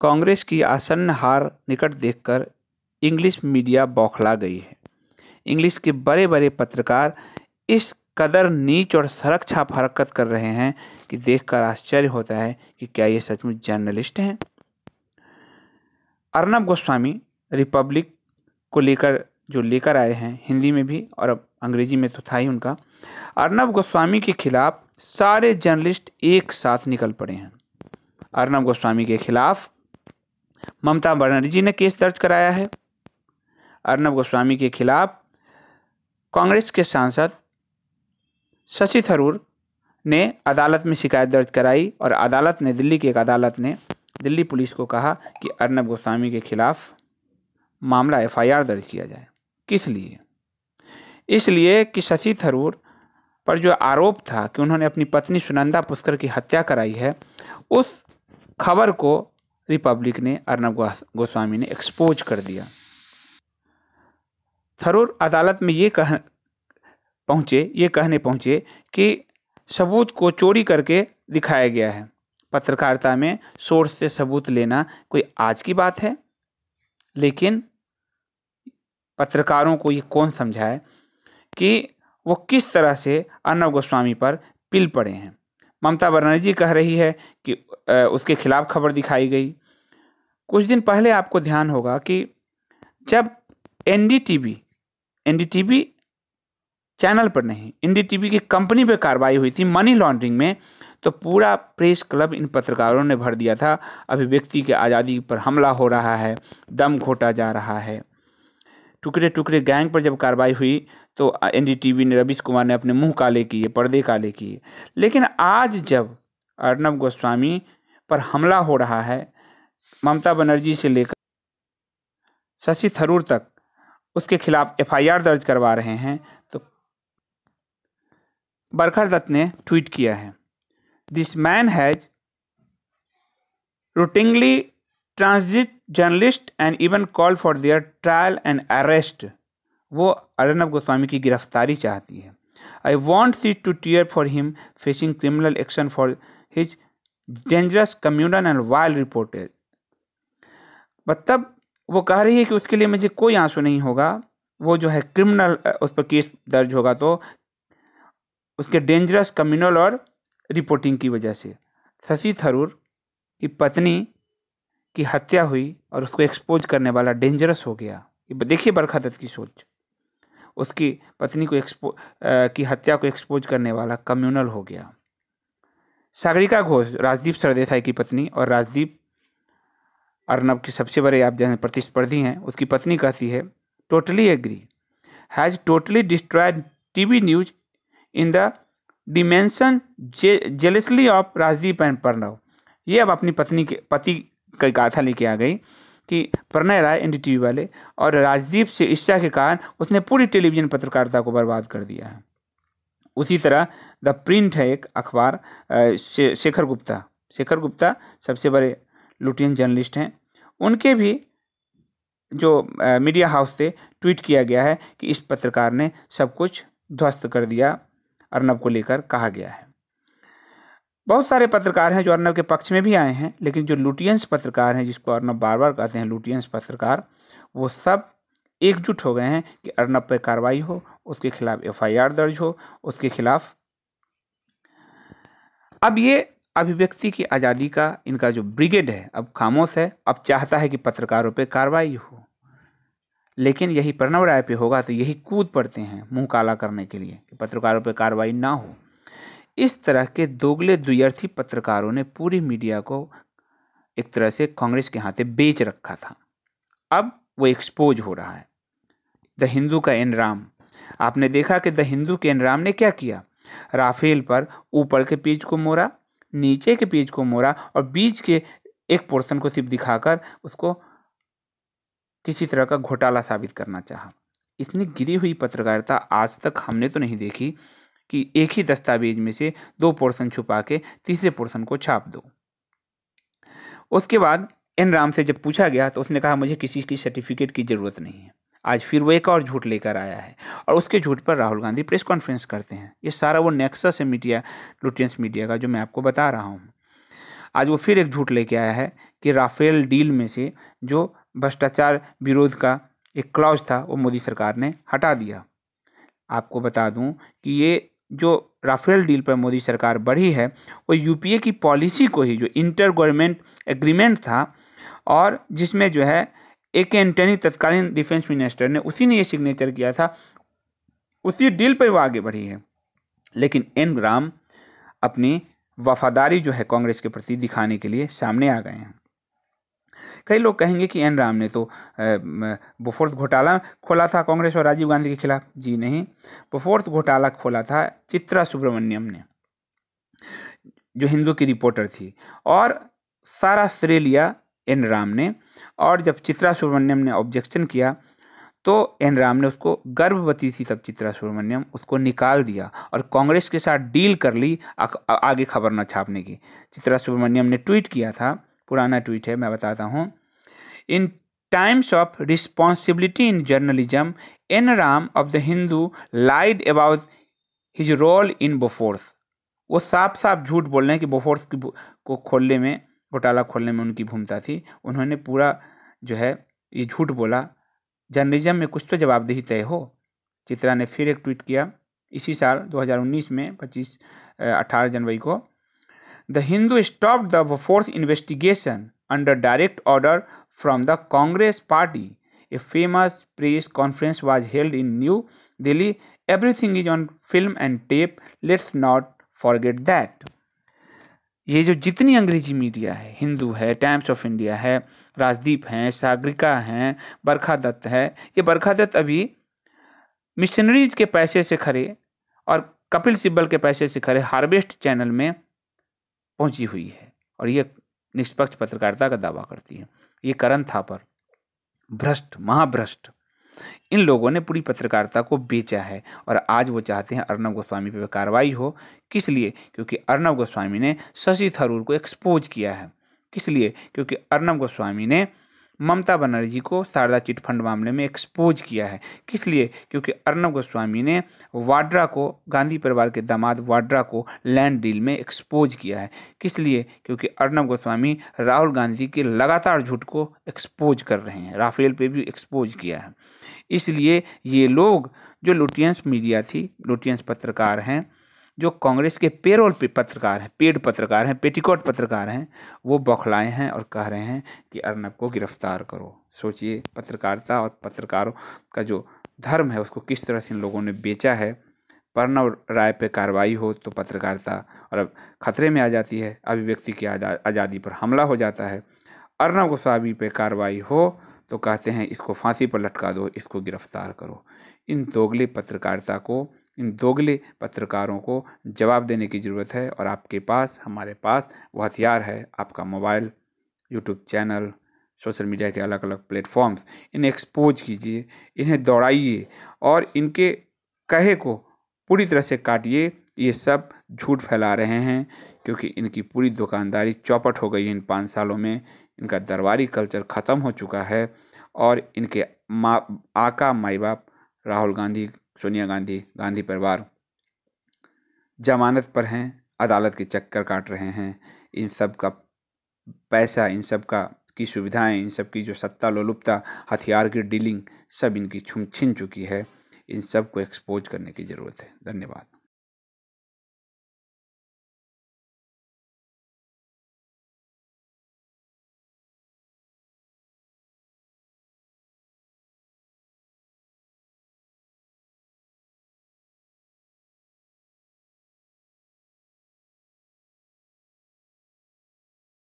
कांग्रेस की आसन्न हार निकट देखकर इंग्लिश मीडिया बौखला गई है इंग्लिश के बड़े बड़े पत्रकार इस कदर नीच और सड़क छाप हरकत कर रहे हैं कि देखकर आश्चर्य होता है कि क्या ये सचमुच जर्नलिस्ट हैं अर्नब गोस्वामी रिपब्लिक को लेकर जो लेकर आए हैं हिंदी में भी और अब अंग्रेजी में तो था ही उनका अर्नब गोस्वामी के खिलाफ सारे जर्नलिस्ट एक साथ निकल पड़े हैं अर्नब गोस्वामी के खिलाफ ममता बनर्जी ने केस दर्ज कराया है अर्नब गोस्वामी के खिलाफ कांग्रेस के सांसद शशि थरूर ने अदालत में शिकायत दर्ज कराई और अदालत ने दिल्ली की एक अदालत ने दिल्ली पुलिस को कहा कि अर्नब गोस्वामी के खिलाफ मामला एफआईआर दर्ज किया जाए किस लिए इसलिए कि शशि थरूर पर जो आरोप था कि उन्होंने अपनी पत्नी सुनंदा पुष्कर की हत्या कराई है उस खबर को रिपब्लिक ने अर्नब गोस्वामी ने एक्सपोज कर दिया थरूर अदालत में ये कह पहुँचे ये कहने पहुँचे कि सबूत को चोरी करके दिखाया गया है पत्रकारिता में सोर्स से सबूत लेना कोई आज की बात है लेकिन पत्रकारों को ये कौन समझाए कि वो किस तरह से अर्नब गोस्वामी पर पिल पड़े हैं ममता बनर्जी कह रही है कि उसके खिलाफ खबर दिखाई गई कुछ दिन पहले आपको ध्यान होगा कि जब एनडीटीवी एनडीटीवी चैनल पर नहीं एनडीटीवी की कंपनी पर कार्रवाई हुई थी मनी लॉन्ड्रिंग में तो पूरा प्रेस क्लब इन पत्रकारों ने भर दिया था अभिव्यक्ति की आज़ादी पर हमला हो रहा है दम घोटा जा रहा है टुकड़े टुकड़े गैंग पर जब कार्रवाई हुई तो एनडीटीवी ने रवीश कुमार ने अपने मुंह काले किए पर्दे काले किए लेकिन आज जब अर्नब गोस्वामी पर हमला हो रहा है ममता बनर्जी से लेकर शशि थरूर तक उसके खिलाफ एफआईआर दर्ज करवा रहे हैं तो बरखर दत्त ने ट्वीट किया है this man has routinely transit journalist and even call for their trial and arrest वो अर्नब गोस्वामी की गिरफ्तारी चाहती है I want see to tear for him facing criminal action for his dangerous communal and wild reported मतलब वो कह रही है कि उसके लिए मुझे कोई आंसू नहीं होगा वो जो है क्रिमिनल उस पर केस दर्ज होगा तो उसके डेंजरस कम्यूनल और रिपोर्टिंग की वजह से शशि थरूर की पत्नी की हत्या हुई और उसको एक्सपोज करने वाला डेंजरस हो गया देखिए बरखा दत्त की सोच उसकी पत्नी को एक्सपो की हत्या को एक्सपोज करने वाला कम्युनल हो गया सागरिका घोष राजदीप सरदेसाई की पत्नी और राजदीप अर्नब की सबसे बड़े आप जैसे प्रतिस्पर्धी हैं उसकी पत्नी कहती है totally agree has totally destroyed TV news in the dimension J jealously of Rajdeep and Pranav ये अब अपनी पत्नी के पति की गाथा लेके आ गई कि प्रणय राय एन वाले और राजदीप से ईर्ष्या के कारण उसने पूरी टेलीविजन पत्रकारिता को बर्बाद कर दिया है उसी तरह द प्रिंट है एक अखबार शेखर गुप्ता शेखर गुप्ता सबसे बड़े लुटियन जर्नलिस्ट हैं उनके भी जो आ, मीडिया हाउस से ट्वीट किया गया है कि इस पत्रकार ने सब कुछ ध्वस्त कर दिया अर्नब को लेकर कहा गया है बहुत सारे पत्रकार हैं जो अर्नब के पक्ष में भी आए हैं लेकिन जो लुटियंस पत्रकार हैं जिसको अर्नब बार बार कहते हैं लुटियंस पत्रकार वो सब एकजुट हो गए हैं कि अर्नब पर कार्रवाई हो उसके खिलाफ एफआईआर दर्ज हो उसके खिलाफ अब ये अभिव्यक्ति की आज़ादी का इनका जो ब्रिगेड है अब खामोश है अब चाहता है कि पत्रकारों पर कार्रवाई हो लेकिन यही प्रणव राय पे होगा तो यही कूद पड़ते हैं मुंह काला करने के लिए कि पत्रकारों पर कार्रवाई ना हो इस तरह के दोगले दुयर्थी पत्रकारों ने पूरी मीडिया को एक तरह से कांग्रेस के हाथे बेच रखा था अब वो एक्सपोज हो रहा है द हिंदू का एन राम आपने देखा कि द हिंदू के एन राम ने क्या किया राफेल पर ऊपर के पेज को मोरा नीचे के पेज को मोरा और बीच के एक पोर्शन को सिर्फ दिखाकर उसको किसी तरह का घोटाला साबित करना चाहा इतनी गिरी हुई पत्रकारिता आज तक हमने तो नहीं देखी कि एक ही दस्तावेज में से दो पोर्शन छुपा के तीसरे पोर्शन को छाप दो उसके बाद एन राम से जब पूछा गया तो उसने कहा मुझे किसी की सर्टिफिकेट की ज़रूरत नहीं है आज फिर वो एक और झूठ लेकर आया है और उसके झूठ पर राहुल गांधी प्रेस कॉन्फ्रेंस करते हैं ये सारा वो नेक्सस है मीडिया लुटियंस मीडिया का जो मैं आपको बता रहा हूँ आज वो फिर एक झूठ लेके आया है कि राफेल डील में से जो भ्रष्टाचार विरोध का एक क्लॉज था वो मोदी सरकार ने हटा दिया आपको बता दूं कि ये जो राफेल डील पर मोदी सरकार बढ़ी है वो यूपीए की पॉलिसी को ही जो इंटर गवर्नमेंट एग्रीमेंट था और जिसमें जो है ए के एंटनी तत्कालीन डिफेंस मिनिस्टर ने उसी ने ये सिग्नेचर किया था उसी डील पर वो आगे बढ़ी है लेकिन एन राम अपनी वफादारी जो है कांग्रेस के प्रति दिखाने के लिए सामने आ गए हैं कई लोग कहेंगे कि एन राम ने तो बुफोर्थ घोटाला खोला था कांग्रेस और राजीव गांधी के खिलाफ जी नहीं बफोर्थ घोटाला खोला था चित्रा सुब्रमण्यम ने जो हिंदू की रिपोर्टर थी और सारा श्रेय लिया एन राम ने और जब चित्रा सुब्रमण्यम ने ऑब्जेक्शन किया तो एन राम ने उसको गर्भवती थी तब चित्रा सुब्रमण्यम उसको निकाल दिया और कांग्रेस के साथ डील कर ली आगे खबर न छापने की चित्रा सुब्रमण्यम ने ट्वीट किया था पुराना ट्वीट है मैं बताता हूँ in times of responsibility in journalism N Ram of the Hindu lied about his role in Bofors वो साफ साफ झूठ बोल रहे हैं कि बोफोर्स की को खोलने में घोटाला खोलने में उनकी भूमिका थी उन्होंने पूरा जो है ये झूठ बोला जर्नलिज्म में कुछ तो जवाबदेही तय हो चित्रा ने फिर एक ट्वीट किया इसी साल 2019 में 25 18 जनवरी को The Hindu stopped the fourth investigation under direct order from the Congress party. A famous press conference was held in New Delhi. Everything is on film and tape. Let's not forget that. ये जो जितनी अंग्रेजी media है हिंदू है times of India है राजदीप हैं सागरिका हैं बरखा दत्त है ये बरखा दत्त अभी मिशनरीज के पैसे से खड़े और कपिल सिब्बल के पैसे से खड़े हार्वेस्ट चैनल में पहुंची हुई है और ये निष्पक्ष पत्रकारिता का दावा करती है ये करण थापर भ्रष्ट महाभ्रष्ट इन लोगों ने पूरी पत्रकारिता को बेचा है और आज वो चाहते हैं अर्नब गोस्वामी पर कार्रवाई हो किस लिए क्योंकि अर्नब गोस्वामी ने शशि थरूर को एक्सपोज किया है किस लिए क्योंकि अर्नब गोस्वामी ने ममता बनर्जी को शारदा चिटफंड मामले में एक्सपोज किया है किस लिए क्योंकि अर्नब गोस्वामी ने वाड्रा को गांधी परिवार के दामाद वाड्रा को लैंड डील में एक्सपोज किया है किस लिए क्योंकि अर्नब गोस्वामी राहुल गांधी के लगातार झूठ को एक्सपोज कर रहे हैं राफेल पे भी एक्सपोज किया है इसलिए ये लोग जो लुटियंस मीडिया थी लुटियंस पत्रकार हैं जो कांग्रेस के पेरोल पे पत्रकार हैं पेड पत्रकार हैं पेटीकोट पत्रकार हैं वो बौखलाए हैं और कह रहे हैं कि अर्नब को गिरफ्तार करो सोचिए पत्रकारिता और पत्रकारों का जो धर्म है उसको किस तरह से इन लोगों ने बेचा है पर्णव राय पे कार्रवाई हो तो पत्रकारिता और अब खतरे में आ जाती है अभिव्यक्ति की आज़ादी पर हमला हो जाता है अर्नब गोस्वामी पर कार्रवाई हो तो कहते हैं इसको फांसी पर लटका दो इसको गिरफ्तार करो इन दोगले पत्रकारिता को इन दोगले पत्रकारों को जवाब देने की ज़रूरत है और आपके पास हमारे पास वो हथियार है आपका mobile YouTube channel social media के अलग अलग प्लेटफॉर्म्स इन्हें एक्सपोज कीजिए इन्हें दौड़ाइए और इनके कहे को पूरी तरह से काटिए ये सब झूठ फैला रहे हैं क्योंकि इनकी पूरी दुकानदारी चौपट हो गई है इन पाँच सालों में इनका दरबारी कल्चर ख़त्म हो चुका है और इनके माँ आका माई बाप राहुल गांधी सोनिया गांधी गांधी परिवार जमानत पर हैं अदालत के चक्कर काट रहे हैं इन सब का पैसा इन सब का की सुविधाएं इन सब की जो सत्ता लोलुपता हथियार की डीलिंग सब इनकी छुम छिन चुकी है इन सब को एक्सपोज करने की ज़रूरत है धन्यवाद